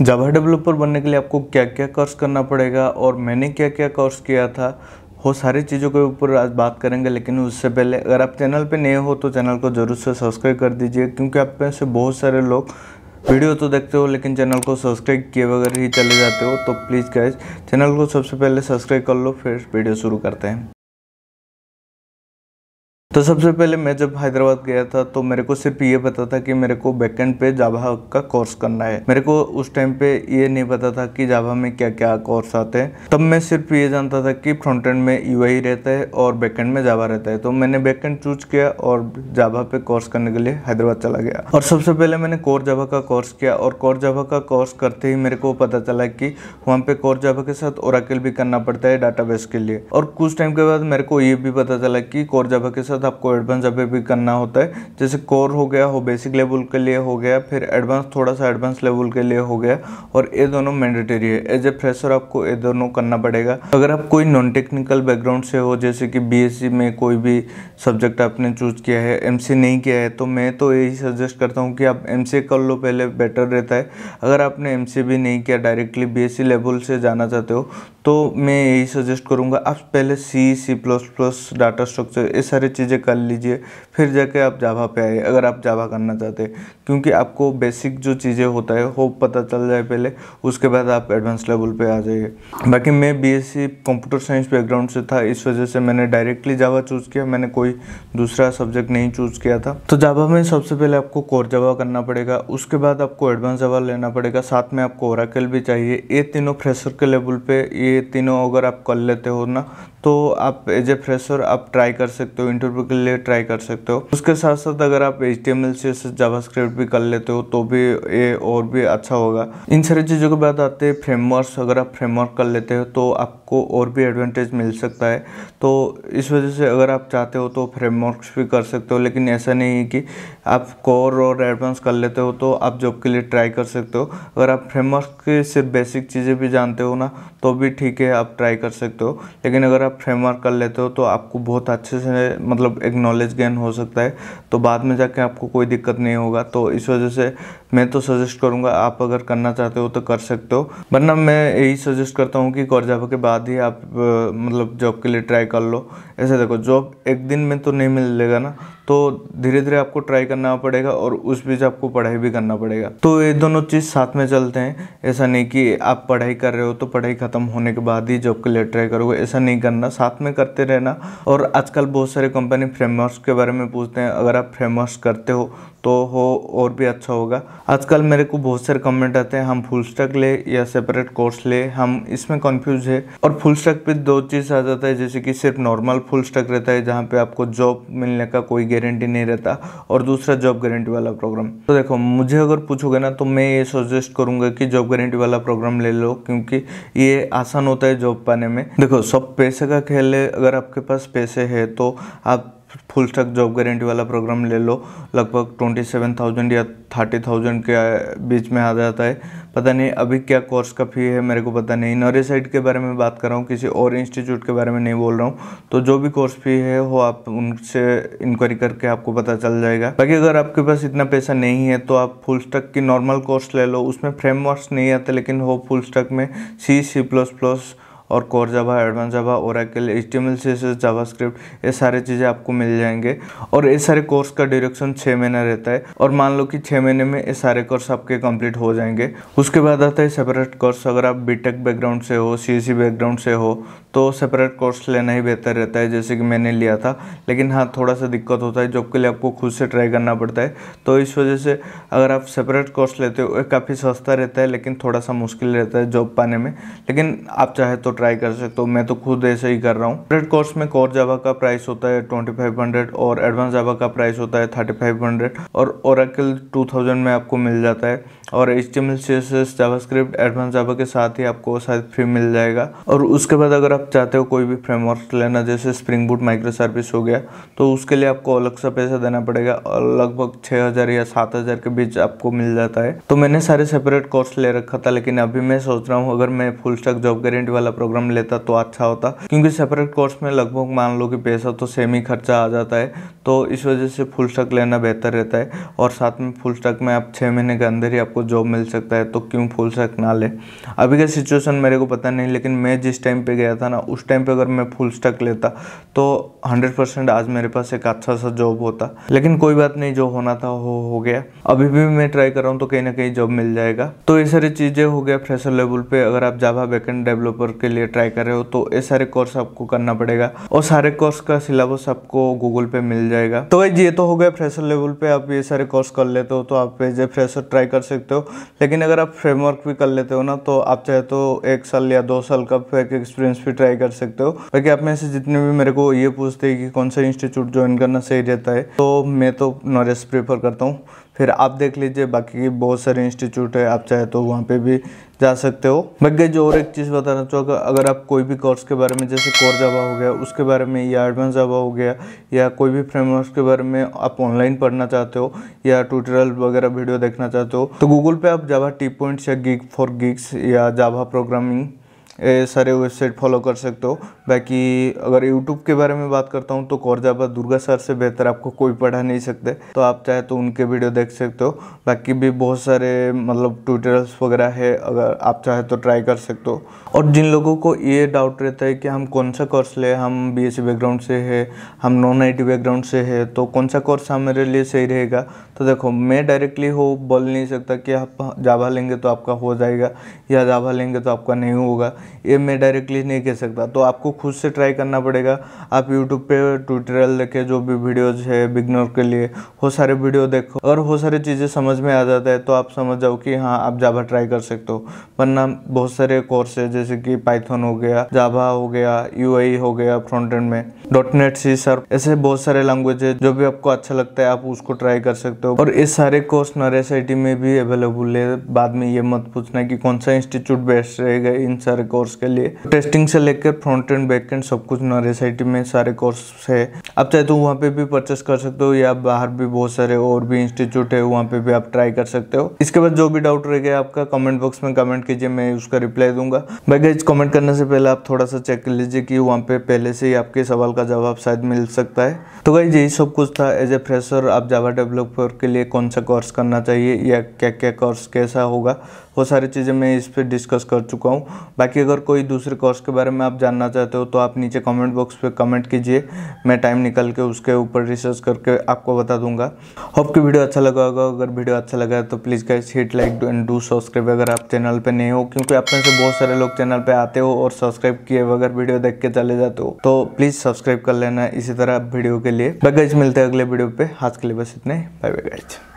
Java developer बनने के लिए आपको क्या क्या कोर्स करना पड़ेगा और मैंने क्या क्या कोर्स किया था वो सारी चीज़ों के ऊपर आज बात करेंगे लेकिन उससे पहले अगर आप चैनल पे नए हो तो चैनल को ज़रूर से सब्सक्राइब कर दीजिए क्योंकि आप में से बहुत सारे लोग वीडियो तो देखते हो लेकिन चैनल को सब्सक्राइब किए वगैरह ही चले जाते हो तो प्लीज़ गाइज चैनल को सबसे पहले सब्सक्राइब कर लो फिर वीडियो शुरू करते हैं तो सबसे पहले मैं जब हैदराबाद गया था तो मेरे को सिर्फ ये पता था कि मेरे को बैकेंड पे जावा का कोर्स करना है मेरे को उस टाइम पे ये नहीं पता था कि जावा में क्या क्या कोर्स आते हैं तब मैं सिर्फ ये जानता था कि फ्रंट एंड में यू रहता है और बैकेंड में जावा रहता है तो मैंने बैकेंड चूज किया और जावा पे कोर्स करने के लिए हैदराबाद चला गया और सबसे पहले मैंने कोर जावा का कोर्स किया और कोर जावा का कोर्स करते ही मेरे को पता चला कि वहाँ पे कोर जावा के साथ ओराकिल भी करना पड़ता है डाटाबेस के लिए और कुछ टाइम के बाद मेरे को ये भी पता चला कि कोर जावा के साथ साथ आपको एडवांस अभी भी करना होता है जैसे कोर हो गया हो बेसिक लेवल के लिए हो गया फिर एडवांस थोड़ा सा एडवांस लेवल के लिए हो गया और ये दोनों मैंडेटरी है एज ए फ्रेशर आपको ये दोनों करना पड़ेगा अगर आप कोई नॉन टेक्निकल बैकग्राउंड से हो जैसे कि बी में कोई भी सब्जेक्ट आपने चूज किया है एम नहीं किया है तो मैं तो यही सजेस्ट करता हूँ कि आप एम कर लो पहले बेटर रहता है अगर आपने एम भी नहीं किया डायरेक्टली बी लेवल से जाना चाहते हो तो मैं यही सजेस्ट करूँगा आप पहले C C plus plus data structure ये सारी चीज़ चीज़ें कर लीजिए फिर जाके आप जावा पे आइए अगर आप जावा करना चाहते हैं क्योंकि आपको बेसिक जो चीज़ें होता है वो पता चल जाए पहले उसके बाद आप एडवांस लेवल पे आ जाइए बाकी मैं बीएससी कंप्यूटर साइंस बैकग्राउंड से था इस वजह से मैंने डायरेक्टली जावा चूज़ किया मैंने कोई दूसरा सब्जेक्ट नहीं चूज़ किया था तो जावा में सबसे पहले आपको कोर जावा करना पड़ेगा उसके बाद आपको एडवांस जावा लेना पड़ेगा साथ में आपको ओराकल भी चाहिए ये तीनों फ्रेशर के लेवल पे ये तीनों अगर आप कर लेते हो ना तो आप एज ए फ्रेशर आप ट्राई कर सकते हो इंटरव्यू के लिए ट्राई कर सकते हो उसके साथ साथ अगर आप H T M L C S script भी कर लेते हो तो भी ये और भी अच्छा होगा इन सारी चीज़ों के बाद आते हैं फ्रेमवर्क अगर आप फ्रेमवर्क कर लेते हो तो आप आपको और भी एडवांटेज मिल सकता है तो इस वजह से अगर आप चाहते हो तो फ्रेमवर्क्स भी कर सकते हो लेकिन ऐसा नहीं है कि आप कोर और एडवांस कर लेते हो तो आप जॉब के लिए ट्राई कर सकते हो अगर आप फ्रेमवर्क के सिर्फ बेसिक चीज़ें भी जानते हो ना तो भी ठीक है आप ट्राई कर सकते हो लेकिन अगर आप फ्रेमवर्क कर लेते हो तो आपको बहुत अच्छे से मतलब एक नॉलेज गेन हो सकता है तो बाद में जाके आपको कोई दिक्कत नहीं होगा तो इस वजह से मैं तो सजेस्ट करूँगा आप अगर करना चाहते हो तो कर सकते हो वरना मैं यही सजेस्ट करता हूँ कि कोर के बाद बाद ही आप मतलब जॉब के लिए ट्राई कर लो ऐसे देखो जॉब एक दिन में तो नहीं मिलेगा ना तो धीरे धीरे आपको ट्राई करना पड़ेगा और उस बीच आपको पढ़ाई भी करना पड़ेगा तो ये दोनों चीज़ साथ में चलते हैं ऐसा नहीं कि आप पढ़ाई कर रहे हो तो पढ़ाई ख़त्म होने के बाद ही जॉब के लिए ट्राई करोगे ऐसा नहीं करना साथ में करते रहना और आजकल बहुत सारे कंपनी फ्रेमवर्क के बारे में पूछते हैं अगर आप फ्रेमवर्क करते हो तो हो और भी अच्छा होगा आजकल मेरे को बहुत सारे कमेंट आते हैं हम फुल स्टैक ले या सेपरेट कोर्स ले हम इसमें कंफ्यूज है और फुल स्टैक पे दो चीज़ आ जाता है जैसे कि सिर्फ नॉर्मल फुल स्टैक रहता है जहाँ पे आपको जॉब मिलने का कोई गारंटी नहीं रहता और दूसरा जॉब गारंटी वाला प्रोग्राम तो देखो मुझे अगर पूछोगे ना तो मैं ये सजेस्ट करूंगा कि जॉब गारंटी वाला प्रोग्राम ले लो क्योंकि ये आसान होता है जॉब पाने में देखो सब पैसे का खेल है अगर आपके पास पैसे है तो आप फुल स्टैक जॉब गारंटी वाला प्रोग्राम ले लो लगभग ट्वेंटी सेवन थाउजेंड या थर्टी थाउजेंड के बीच में आ जाता है पता नहीं अभी क्या कोर्स का फी है मेरे को पता नहीं नरे साइड के बारे में बात कर रहा हूँ किसी और इंस्टीट्यूट के बारे में नहीं बोल रहा हूँ तो जो भी कोर्स फी है वो आप उनसे इंक्वायरी करके आपको पता चल जाएगा बाकी अगर आपके पास इतना पैसा नहीं है तो आप फुल स्टक की नॉर्मल कोर्स ले लो उसमें फ्रेमवर्क नहीं आते लेकिन वो फुल स्टैक में सी सी प्लस प्लस और core Java advance Java Oracle H T M L C S S JavaScript ये सारे चीज़ें आपको मिल जाएंगे और ये सारे कोर्स का ड्यूरेक्शन छः महीना रहता है और मान लो कि छः महीने में ये सारे कोर्स आपके कंप्लीट हो जाएंगे उसके बाद आता है सेपरेट कोर्स अगर आप बी टेक बैकग्राउंड से हो सी एस बैकग्राउंड से हो तो सेपरेट कोर्स लेना ही बेहतर रहता है जैसे कि मैंने लिया था लेकिन हाँ थोड़ा सा दिक्कत होता है जॉब के लिए आपको खुद से ट्राई करना पड़ता है तो इस वजह से अगर आप सेपरेट कोर्स लेते हो काफ़ी सस्ता रहता है लेकिन थोड़ा सा मुश्किल रहता है जॉब पाने में लेकिन आप चाहे तो ट्राई कर सकते हो मैं तो खुद ऐसे ही कर रहा हूँ ब्रेड कोर्स में कोर जावा का प्राइस होता है ट्वेंटी फाइव हंड्रेड और एडवांस जावा का प्राइस होता है थर्टी फाइव हंड्रेड और ओरकल टू थाउजेंड में आपको मिल जाता है और H T M L C S S advance Java के साथ ही आपको शायद फ्री मिल जाएगा और उसके बाद अगर आप चाहते हो कोई भी फ्रेमवर्क लेना जैसे स्प्रिंग बूट माइक्रो सर्विस हो गया तो उसके लिए आपको अलग सा पैसा देना पड़ेगा और लगभग छः हज़ार या सात हज़ार के बीच आपको मिल जाता है तो मैंने सारे सेपरेट कोर्स ले रखा था लेकिन अभी मैं सोच रहा हूँ अगर मैं फुल स्टॉक जॉब गारंटी वाला प्रोग्राम लेता तो अच्छा होता क्योंकि सेपरेट कोर्स में लगभग मान लो कि पैसा तो सेम ही खर्चा आ जाता है तो इस वजह से फुल स्टॉक लेना बेहतर रहता है और साथ में फुल स्टॉक में आप छः महीने के अंदर ही आपको को जॉब मिल सकता है तो क्यों फुल स्टैक ना ले अभी का सिचुएशन मेरे को पता नहीं लेकिन मैं जिस टाइम पे गया था ना उस टाइम पे अगर मैं फुल स्टैक लेता तो 100 परसेंट आज मेरे पास एक अच्छा सा जॉब होता लेकिन कोई बात नहीं जो होना था हो हो गया अभी भी मैं ट्राई कर रहा हूँ तो कहीं ना कहीं जॉब मिल जाएगा तो ये सारी चीज़ें हो गया फ्रेशर लेवल पे अगर आप जावा बैकेंड डेवलपर के लिए ट्राई कर रहे हो तो ये सारे कोर्स आपको करना पड़ेगा और सारे कोर्स का सिलेबस आपको गूगल पे मिल जाएगा तो ये तो हो गया फ्रेशर लेवल पे आप ये सारे कोर्स कर लेते हो तो आप एज ए फ्रेशर ट्राई कर सकते सकते हो लेकिन अगर आप फ्रेमवर्क भी कर लेते हो ना तो आप चाहे तो एक साल या दो साल का फेक एक्सपीरियंस भी ट्राई कर सकते हो बाकी आप में से जितने भी मेरे को ये पूछते हैं कि कौन सा इंस्टीट्यूट ज्वाइन करना सही रहता है तो मैं तो नॉलेज प्रेफर करता हूँ फिर आप देख लीजिए बाकी के बहुत सारे इंस्टीट्यूट है आप चाहे तो वहाँ पे भी जा सकते हो मैं जो और एक चीज़ बताना चाहूँगा अगर आप कोई भी कोर्स के बारे में जैसे कोर जावा हो गया उसके बारे में या एडवांस जावा हो गया या कोई भी फ्रेमवर्क के बारे में आप ऑनलाइन पढ़ना चाहते हो या ट्यूटोरियल वगैरह वीडियो देखना चाहते हो तो गूगल पर आप जावा टी पॉइंट्स या गिग फॉर गिग्स या जावा प्रोग्रामिंग सारे वेबसाइट फॉलो कर सकते हो बाकी अगर यूट्यूब के बारे में बात करता हूँ तो कौरजाबा दुर्गा सर से बेहतर आपको कोई पढ़ा नहीं सकते तो आप चाहे तो उनके वीडियो देख सकते हो बाकी भी बहुत सारे मतलब ट्यूटोरियल्स वगैरह है अगर आप चाहे तो ट्राई कर सकते हो और जिन लोगों को ये डाउट रहता है कि हम कौन सा कोर्स ले हम बी बैकग्राउंड से है हम नॉन आई बैकग्राउंड से है तो कौन सा कोर्स हमारे लिए सही रहेगा तो देखो मैं डायरेक्टली हो बोल नहीं सकता कि आप जाभा लेंगे तो आपका हो जाएगा या जावा लेंगे तो आपका नहीं होगा ये मैं डायरेक्टली नहीं कह सकता तो आपको खुद से ट्राई करना पड़ेगा आप यूट्यूब पे ट्यूटोरियल देखें जो भी वीडियोज है बिगनर के लिए वो सारे वीडियो देखो अगर वो सारी चीज़ें समझ में आ जाता है तो आप समझ जाओ कि हाँ आप जाभा ट्राई कर सकते हो वरना बहुत सारे कोर्स है जैसे कि पाइथन हो गया जावा हो गया यू हो गया फ्रंट एंड में डॉट नेट सी सर ऐसे बहुत सारे लैंग्वेज है जो भी आपको अच्छा लगता है आप उसको ट्राई कर सकते हो और ये सारे कोर्स नरेश आई में भी अवेलेबल है बाद में ये मत पूछना कि कौन सा इंस्टीट्यूट बेस्ट रहेगा इन सारे कोर्स के लिए टेस्टिंग से लेकर front end front back end सब कुछ नर नरेसिटी में सारे कोर्स है आप चाहे तो वहाँ पे भी परचेस कर सकते हो या बाहर भी बहुत सारे और भी इंस्टीट्यूट है वहाँ पे भी आप ट्राई कर सकते हो इसके बाद जो भी डाउट रह गया आपका कमेंट बॉक्स में कमेंट कीजिए मैं उसका रिप्लाई दूंगा भाई कमेंट करने से पहले आप थोड़ा सा चेक कर लीजिए कि वहाँ पे पहले से ही आपके सवाल का जवाब शायद मिल सकता है तो भाई यही सब कुछ था एज ए फ्रेशर आप जावा डेवलपर के लिए कौन सा कोर्स करना चाहिए या क्या क्या कोर्स कैसा होगा वो सारी चीज़ें मैं इस पर डिस्कस कर चुका हूँ बाकी अगर कोई दूसरे कोर्स के बारे में आप जानना चाहते हो हो तो आप नीचे कमेंट बॉक्स पे कमेंट कीजिए मैं टाइम निकाल के उसके ऊपर रिसर्च करके आपको बता दूंगा होप कि वीडियो अच्छा लगा होगा अगर वीडियो अच्छा लगा तो please guys hit like and do subscribe अगर आप चैनल पर नहीं हो क्योंकि आप में से बहुत सारे लोग चैनल पर आते हो और सब्सक्राइब किए अगर वीडियो देख के चले जाते हो तो प्लीज़ सब्सक्राइब कर लेना इसी तरह वीडियो के लिए बाय मिलते हैं अगले वीडियो पे आज के लिए बस इतने बाय बाय गाइज